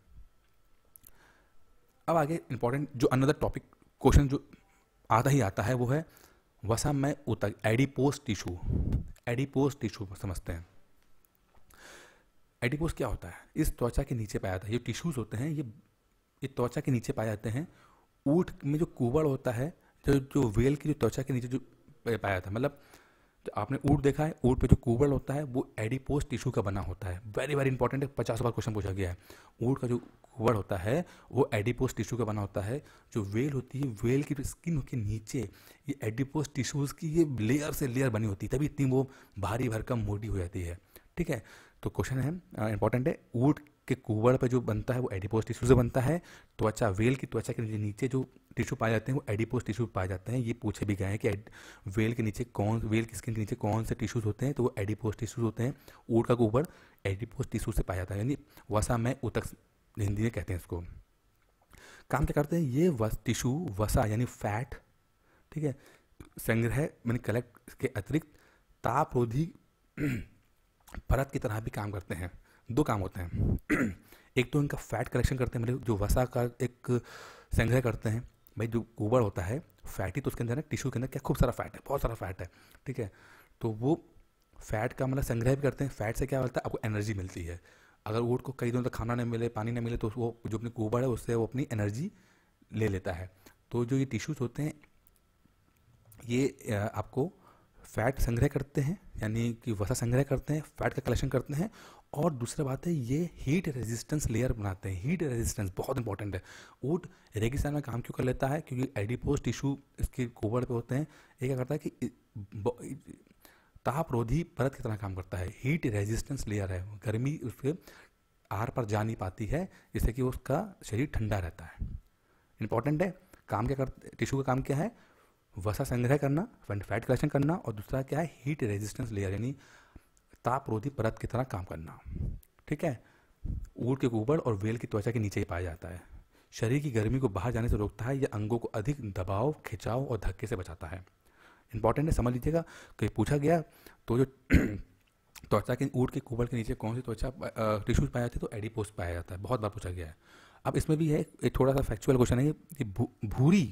अब आगे इंपॉर्टेंट जो अनदर टॉपिक क्वेश्चन जो आता ही आता है वो है वसा में उतक एडिपोस टिशू एडिपोस टिशू समझते हैं एडिपोस क्या होता है इस त्वचा के नीचे पाया जाता है ये टिश्यूज़ होते हैं ये ये त्वचा के नीचे पाए जाते हैं ऊट में जो कुबड़ होता है जो जो वेल की जो त्वचा के नीचे जो पाया जाता है मतलब जो आपने ऊट देखा है ऊट पे जो कुबड़ होता है वो एडिपोस टिश्यू का बना होता है वेरी वेरी इंपॉर्टेंट है पचास बार क्वेश्चन पूछा गया है ऊट का जो वर्ड होता है वो एडिपोस टिश्यू का बना होता है जो वेल होती है वेल की स्किन के नीचे ये एडिपोस टिश्यूज़ की ये लेयर से लेयर बनी होती है तभी इतनी वो भारी भरकम मोटी हो जाती है ठीक है तो क्वेश्चन है इंपॉर्टेंट है ऊट के कुवड़ पर जो बनता है वो एडिपोस टिश्यू से बनता है त्वचा वेल की त्वचा के नीचे जो टिश्यू पाए जाते हैं वो एडिपोस टिश्यू पाए जाते हैं ये पूछे भी गए हैं कि वेल के नीचे कौन वेल की स्किन के नीचे कौन से टिश्यूज़ होते हैं तो वो एडिपोस टिश्यूज़ होते हैं ऊट का गोबर एडिपोस टिश्यू से पाया जाता है यानी वसा में उतक हिंदी में कहते हैं इसको काम क्या करते हैं ये वस टिशू वसा यानी फैट ठीक है संग्रह मैंने कलेक्ट के अतिरिक्त तापरोधी *clears throat* परत की तरह भी काम करते हैं दो काम होते हैं *clears throat* एक तो इनका फैट कलेक्शन करते हैं मतलब जो वसा का एक संग्रह करते हैं भाई जो गोबर होता है फैटी तो उसके अंदर है टिश्यू के अंदर क्या खूब सारा फैट है बहुत सारा फैट है ठीक है तो वो फैट का मतलब संग्रह भी करते हैं फैट से क्या होता है आपको एनर्जी मिलती है अगर ऊँट को कई दिनों तक खाना नहीं मिले पानी नहीं मिले तो वो जो अपनी गोबर है उससे वो अपनी एनर्जी ले लेता है तो जो ये टिश्यूज़ होते हैं ये आपको फैट संग्रह करते हैं यानी कि वसा संग्रह करते हैं फैट का कलेक्शन करते हैं और दूसरा बात है ये हीट रेजिस्टेंस लेयर बनाते हैं हीट रेजिस्टेंस बहुत इंपॉर्टेंट है ऊट रेगिस्तान में काम क्यों कर लेता है क्योंकि एडिपोज टिश्यू इसके गोबर पे होते हैं ये क्या करता है कि ताप रोधी परत की तरह काम करता है हीट रेजिस्टेंस लेयर है गर्मी उसके आर पर जा नहीं पाती है जिससे कि उसका शरीर ठंडा रहता है इंपॉर्टेंट है काम क्या कर टिश्यू का काम क्या है वसा संग्रह करना फैट कलेक्शन करना और दूसरा क्या है हीट रेजिस्टेंस लेयर यानी ताप रोधी परत की तरह काम करना ठीक है ऊट के गोबर और वेल की त्वचा के नीचे ही पाया जाता है शरीर की गर्मी को बाहर जाने से रोकता है या अंगों को अधिक दबाव खिंचाव और धक्के से बचाता है इंपॉर्टेंट है समझ लीजिएगा कि पूछा गया तो जो *clears throat* त्वचा के ऊट के कुबल के नीचे कौन सी त्वचा टिश्यूज पाया जाते हैं तो एडिपोस पाया जाता है बहुत बार पूछा गया है अब इसमें भी है एक थोड़ा सा फैक्चुअल क्वेश्चन है कि भूरी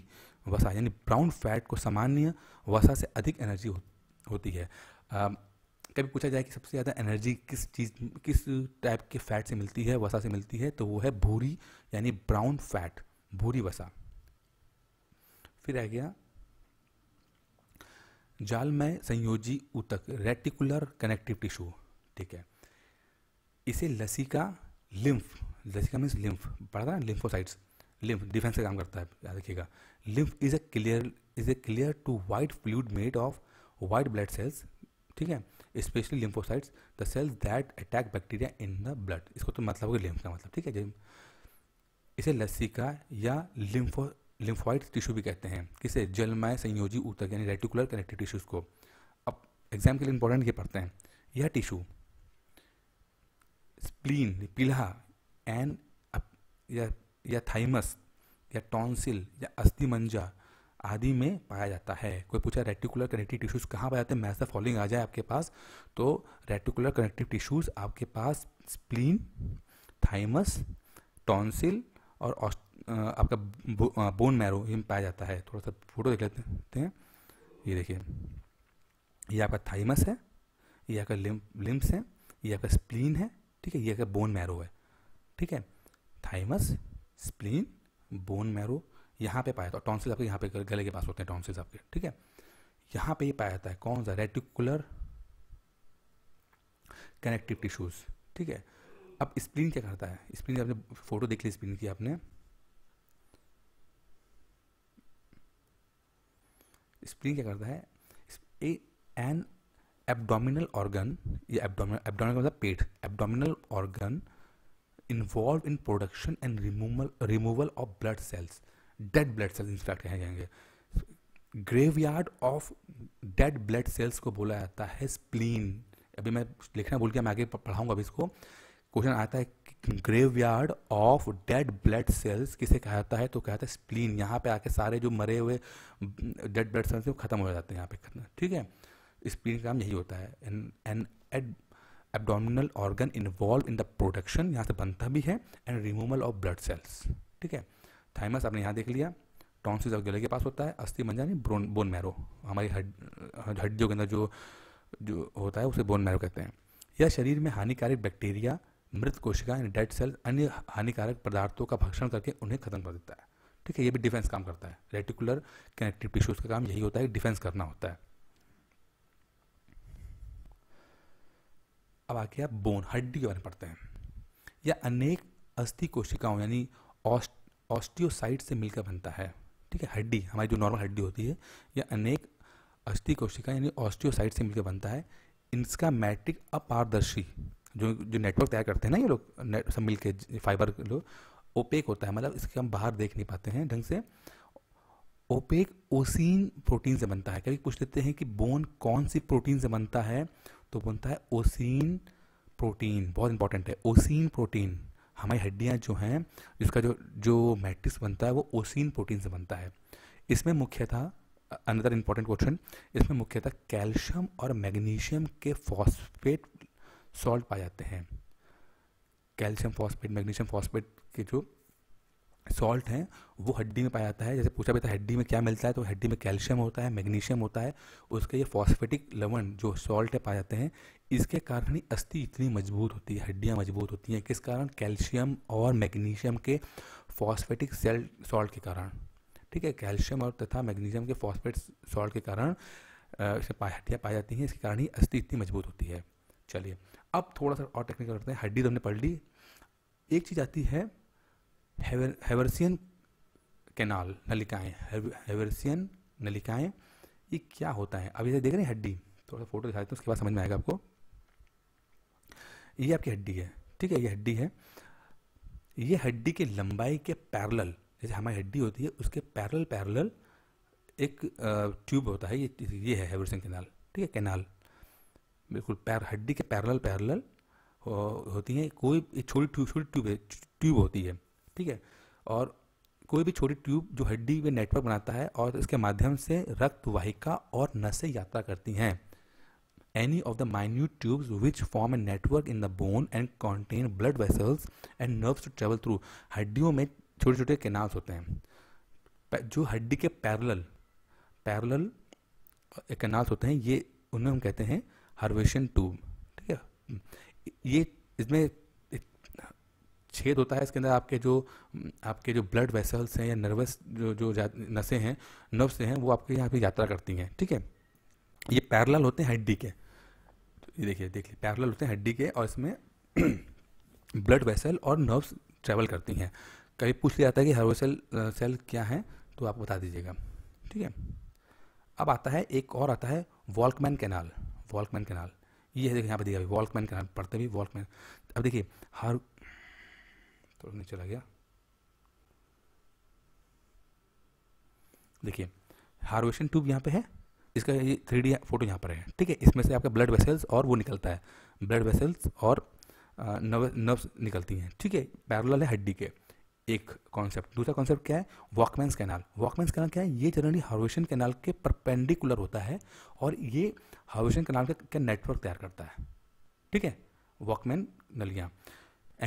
वसा यानी ब्राउन फैट को सामान्य वसा से अधिक एनर्जी होती है कभी पूछा जाए कि सबसे ज़्यादा एनर्जी किस चीज़ किस टाइप के फैट से मिलती है वसा से मिलती है तो वो है भूरी यानी ब्राउन फैट भूरी वसा फिर आ गया जाल में संयोजी ऊतक रेटिकुलर कनेक्टिव टिश्यू ठीक है इसे लसिका लिम्फ लसिका मीन्स लिम्फ पढ़ा था लिम्फोसाइट्स लिम्फ डिफेंस का काम करता है याद रखिएगा lymph is a clear is a clear to white fluid made of white blood cells ठीक है specially lymphocytes the cells that attack bacteria in the blood इसको तो मतलब हो गया लिम्फ का मतलब ठीक है इसे लसिका या लिम्फो लिम्फॉइड टिश्यू भी कहते हैं किसे जलमय संयोजी ऊतक यानी रेटिकुलर कनेक्टिव टिश्यूज़ को अब एग्जाम के लिए इंपॉर्टेंट ये पढ़ते हैं यह टिश्यू स्प्लीन पिल्हा एंड या या थाइमस या टॉन्सिल या अस्थिमंजा आदि में पाया जाता है कोई पूछा रेटिकुलर कनेक्टिव टिश्यूज़ कहाँ पाए जाते हैं मैसा फॉलोइंग आ जाए आपके पास तो रेटिकुलर कनेक्टिव टिश्यूज़ आपके पास स्प्लीन थाइमस टॉन्सिल और ऑस्ट आपका बो, आ, बोन मैरो पाया जाता है थोड़ा सा फोटो देख लेते हैं ये देखिए ये आपका थाइमस है ये आपका लिम्स है ये आपका स्प्लीन है ठीक है ये आपका बोन मैरो है ठीक है थाइमस स्प्लीन बोन मैरो यहाँ पे पाया जाता है टॉन्सिल आपके यहाँ पे गले के पास होते हैं टॉन्सिल्स आपके ठीक है यहाँ पे ये पाया जाता है कौन सा रेटिकुलर कनेक्टिव टिश्यूज़ ठीक है अब स्प्लीन क्या करता है स्प्लीन आपने फोटो देख ली स्प्लीन की आपने स्प्लीन क्या करता है ए एन एबडोमिनल ऑर्गन या एबडोमिनल मतलब पेट abdominal organ involve in production and removal removal of blood cells dead blood cells इंस्टार्ट कहे जाएंगे graveyard of dead blood cells को बोला जाता है स्प्लीन अभी मैं लिखना भूल गया मैं आगे पढ़ाऊंगा अभी इसको क्वेश्चन आता है graveyard of dead blood cells किसे कहता है तो कहता है स्प्लीन यहाँ पे आके सारे जो मरे हुए डेड ब्लड सेल्स वो खत्म हो जाते हैं यहाँ पे खत्म ठीक है स्प्लीन का काम यही होता है एन एड abdominal organ involve in the production यहाँ से बनता भी है and removal of blood cells ठीक है थाइमस आपने यहाँ देख लिया टॉन्सिस और गले के पास होता है अस्थि मंजा नहीं ब्रोन बोन मैरो हमारी हड हड्डियों के अंदर जो जो होता है उसे बोन मैरो कहते हैं यह शरीर में हानिकारक बैक्टीरिया मृत कोशिका यानी डेड सेल अन्य हानिकारक पदार्थों का भक्षण करके उन्हें खत्म कर देता है ठीक है ये भी डिफेंस काम करता है रेटिकुलर कनेक्टिव टिश्यूज का काम यही होता है डिफेंस करना होता है अब आके आप बोन हड्डी के बारे में पढ़ते हैं यह अनेक अस्थि कोशिकाओं यानी ऑस्टियोसाइट से मिलकर बनता है ठीक है हड्डी हमारी जो नॉर्मल हड्डी होती है यह अनेक अस्थि कोशिका यानी ऑस्टियोसाइट से मिलकर बनता है इसका मैट्रिक अपारदर्शी जो जो नेटवर्क तैयार करते हैं ना ये लोग सब मिल के फाइबर लोग ओपेक होता है मतलब इसके हम बाहर देख नहीं पाते हैं ढंग से ओपेक ओसिन प्रोटीन से बनता है कभी पूछ लेते हैं कि बोन कौन सी प्रोटीन से बनता है तो बनता है ओसिन प्रोटीन बहुत इंपॉर्टेंट है ओसिन प्रोटीन हमारी हड्डियाँ जो हैं जिसका जो जो मैट्रिक्स बनता है वो ओसिन प्रोटीन से बनता है इसमें मुख्यतः अनदर इम्पॉर्टेंट क्वेश्चन इसमें मुख्यतः कैल्शियम और मैग्नीशियम के फॉस्फेट सॉल्ट पाए जाते हैं कैल्शियम फॉस्फेट मैग्नीशियम फॉस्फेट के जो सॉल्ट हैं वो हड्डी में पाया जाता है जैसे पूछा भी हड्डी में क्या मिलता है तो हड्डी में कैल्शियम होता है मैग्नीशियम होता है उसके ये फॉस्फेटिक लवण जो सॉल्ट है पाए जाते हैं इसके कारण ही अस्थि इतनी मजबूत होती है हड्डियाँ मजबूत होती हैं किस कारण कैल्शियम और मैग्नीशियम के फॉस्फेटिक सेल सॉल्ट के कारण ठीक है कैल्शियम और तथा मैग्नीशियम के फॉस्फेट सॉल्ट के कारण हड्डियाँ पाई जाती हैं इसके कारण ही अस्थि इतनी मजबूत होती है चलिए अब थोड़ा सा और टेक्निकल करते हैं हड्डी तो हमने पढ़ ली एक चीज़ आती है हेवर्सियन हेवरसियन कैनाल नलिकाएं हेवर्सियन नलिकाएं ये क्या होता है अब ये देख रहे हैं हड्डी थोड़ा सा फोटो दिखा देते हैं उसके बाद समझ में आएगा आपको ये आपकी हड्डी है ठीक है ये हड्डी है ये हड्डी के लंबाई के पैरल जैसे हमारी हड्डी होती है उसके पैरल पैरल एक ट्यूब होता है ये ये है हेवर्सियन कैनाल ठीक है कैनाल बिल्कुल पैर हड्डी के पैरल पैरल होती हैं कोई छोटी छोटी ट्यूब है ट्यूब होती है ठीक है और कोई भी छोटी ट्यूब जो हड्डी में नेटवर्क बनाता है और इसके माध्यम से रक्त वाहिका और नसें यात्रा करती हैं any of the minute tubes which form a network in the bone and contain blood vessels and nerves to travel through हड्डियों में छोटे छोटे केनाल्स होते हैं जो हड्डी के पैरल पैरल केनाल्स होते हैं ये उन्हें हम कहते हैं हार्वेशन टू ठीक है ये इसमें छेद होता है इसके अंदर आपके जो आपके जो ब्लड वेसल्स हैं या नर्वस जो जो नसें हैं नर्व्स हैं वो आपके यहाँ पे यात्रा करती हैं ठीक है ये पैरल होते हैं हड्डी के तो ये देखिए देखिए पैरल होते हैं हड्डी के और इसमें ब्लड *clears throat* वेसल और नर्व्स ट्रेवल करती हैं कभी पूछ लिया जाता है कि वेसल सेल क्या है तो आप बता दीजिएगा ठीक है अब आता है एक और आता है वॉल्कमैन कैनाल वॉल्कमैन कैनाल ये है देखिए यहाँ पर दिया वॉल्कमैन कैनाल पढ़ते भी वॉल्कमैन अब देखिए हर थोड़ा नीचे चला गया देखिए हार्वेशन ट्यूब यहाँ पे है इसका ये थ्री डी फोटो यहाँ पर है ठीक है इसमें से आपका ब्लड वेसल्स और वो निकलता है ब्लड वेसल्स और नर्व नर्व्स निकलती हैं ठीक है पैरल है हड्डी के एक कॉन्सेप्ट दूसरा कॉन्सेप्ट क्या है वॉकमैंस कैनाल वॉकमैंस कैनाल क्या है ये जनरली हार्वेशन कैनाल के परपेंडिकुलर होता है और ये हार्वेशन कैनाल का क्या नेटवर्क तैयार करता है ठीक है वॉकमैन नलियाँ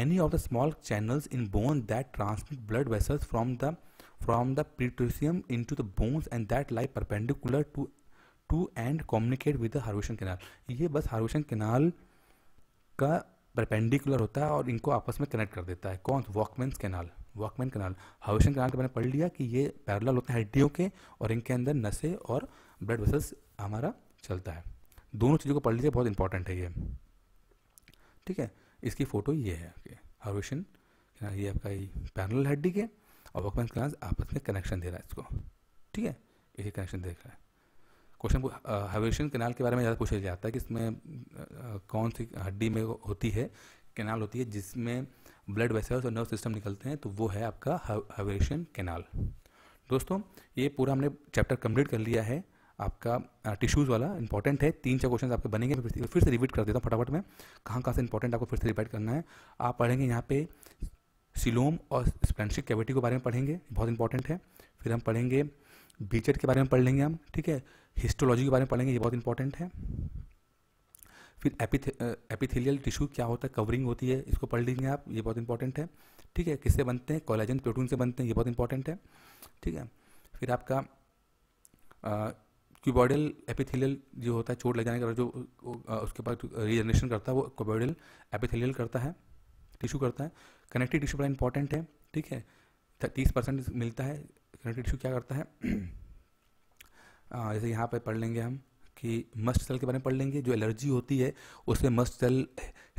any of the small channels in bone that transmit blood vessels from the from the periosteum into the bones and that like perpendicular to to and communicate with the Haversian canal ये बस हार्वेशन canal का perpendicular होता है और इनको आपस में connect कर देता है कौन वॉकमैन्स कैनाल वॉकमैन कनाल हाउशन कनाल के बारे में पढ़ लिया कि ये पैरल होते हैं हड्डियों के और इनके अंदर नशे और ब्लड वेसल्स हमारा चलता है दोनों चीज़ों को पढ़ लीजिए बहुत इंपॉर्टेंट है ये ठीक है इसकी फ़ोटो ये है आपके कनाल ये आपका पैरल हड्डी के और वॉकमैन कनाल आपस में कनेक्शन दे रहा है इसको ठीक है ये कनेक्शन देख रहा है क्वेश्चन हाइवेशन कनाल के बारे में ज़्यादा पूछा जाता है कि इसमें कौन सी हड्डी में होती है कैनाल होती है जिसमें ब्लड वेसल्स और नर्व सिस्टम निकलते हैं तो वो है आपका हवेशन कैनाल दोस्तों ये पूरा हमने चैप्टर कंप्लीट कर लिया है आपका टिश्यूज़ वाला इंपॉर्टेंट है तीन चार क्वेश्चन आपके बनेंगे फिर, फिर से रिपीट कर देता हूँ फटाफट में कहाँ कहाँ से इंपॉर्टेंट आपको फिर से रिपीट करना है आप पढ़ेंगे यहाँ पे सिलोम और स्प्लेंशिक कैविटी के बारे में पढ़ेंगे बहुत इंपॉर्टेंट है फिर हम पढ़ेंगे बीचेट के बारे में पढ़ लेंगे हम ठीक है हिस्टोलॉजी के बारे में पढ़ेंगे ये बहुत इंपॉर्टेंट है फिर एपिथ एपिथेलियल टिश्यू क्या होता है कवरिंग होती है इसको पढ़ लीजिए आप ये बहुत इंपॉर्टेंट है ठीक है किससे बनते हैं कॉलेजन प्रोटीन से बनते हैं ये बहुत इंपॉर्टेंट है ठीक है फिर आपका क्यूबॉडल एपिथेलियल जो होता है चोट लग जाने के बाद जो उसके बाद रीजनरेशन करता है वो क्यूबॉडल एपिथेलियल करता है टिश्यू करता है कनेक्टिव टिश्यू बड़ा इंपॉर्टेंट है ठीक है तीस परसेंट मिलता है कनेक्टिव टिश्यू क्या करता है *clears throat* जैसे यहाँ पर पढ़ लेंगे हम कि मस्ट सेल के बारे में पढ़ लेंगे जो एलर्जी होती है उससे मस्ट सेल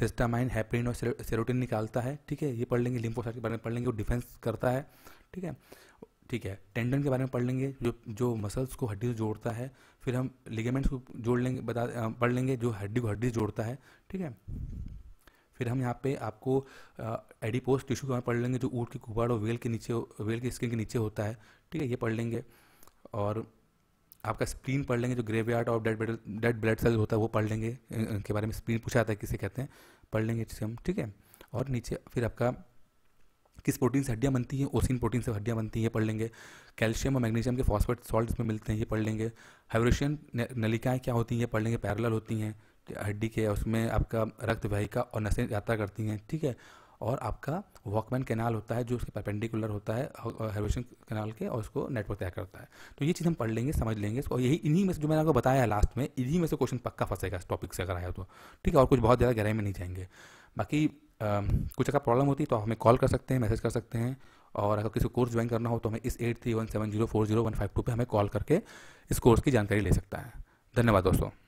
हिस्टामाइन हैपरिन और सेरोटिन निकालता है ठीक है ये पढ़ लेंगे लिम्फोसाइट के बारे में पढ़ लेंगे वो डिफेंस करता है ठीक है ठीक है टेंडन के बारे में पढ़ लेंगे जो जो मसल्स को हड्डी से जोड़ता है फिर हम लिगामेंट्स को जोड़ लेंगे बता पढ़ लेंगे जो हड्डी को हड्डी से जोड़ता है ठीक है फिर हम यहाँ पे आपको एडिपोस टिश्यू के बारे में पढ़ लेंगे जो ऊँट के कुबाड़ और वेल के नीचे वेल के स्किन के नीचे होता है ठीक है ये पढ़ लेंगे और आपका स्प्लीन पढ़ लेंगे जो ग्रेव यार्ड और डेड डेड ब्लड सेल होता है वो पढ़ लेंगे उनके बारे में स्प्लीन पूछा जाता है किसे कहते हैं पढ़ लेंगे हम ठीक है और नीचे फिर आपका किस प्रोटीन से हड्डियाँ बनती हैं ओसिन प्रोटीन से हड्डियाँ बनती हैं ये पढ़ लेंगे कैल्शियम और मैग्नीशियम के फॉस्फेट सॉल्ट इसमें मिलते हैं ये पढ़ लेंगे हाइब्रेशन नलिकाएँ क्या होती हैं ये पढ़ लेंगे पैरल होती हैं हड्डी के उसमें आपका रक्त वाहिका और नसें यात्रा करती हैं ठीक है और आपका वॉकमैन कैनाल होता है जो उसके परपेंडिकुलर होता है हेरोशन कैनाल के और उसको नेटवर्क तैयार करता है तो ये चीज़ हम पढ़ लेंगे समझ लेंगे और यही इन्हीं में से जो मैंने आपको बताया है लास्ट में इन्हीं में से क्वेश्चन पक्का फंसेगा इस टॉपिक से अगर आया तो ठीक है और कुछ बहुत ज़्यादा गहराई में नहीं जाएंगे बाकी आ, कुछ अगर प्रॉब्लम होती है तो हमें कॉल कर सकते हैं मैसेज कर सकते हैं और अगर किसी कोर्स ज्वाइन करना हो तो हमें इस eight three one seven zero four zero one five two पर हमें कॉल करके इस कोर्स की जानकारी ले सकता है धन्यवाद दोस्तों